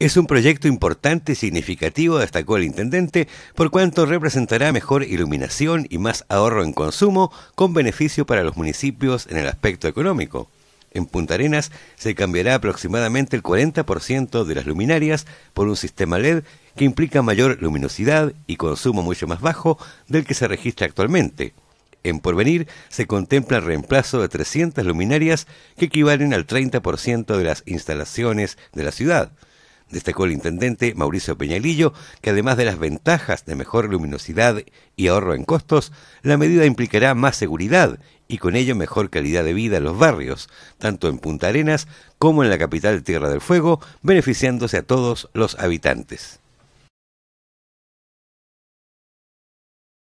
Es un proyecto importante y significativo, destacó el intendente, por cuanto representará mejor iluminación y más ahorro en consumo, con beneficio para los municipios en el aspecto económico. En Punta Arenas se cambiará aproximadamente el 40% de las luminarias por un sistema LED que implica mayor luminosidad y consumo mucho más bajo del que se registra actualmente. En Porvenir se contempla el reemplazo de 300 luminarias que equivalen al 30% de las instalaciones de la ciudad destacó el intendente Mauricio Peñalillo, que además de las ventajas de mejor luminosidad y ahorro en costos, la medida implicará más seguridad y con ello mejor calidad de vida en los barrios, tanto en Punta Arenas como en la capital Tierra del Fuego, beneficiándose a todos los habitantes.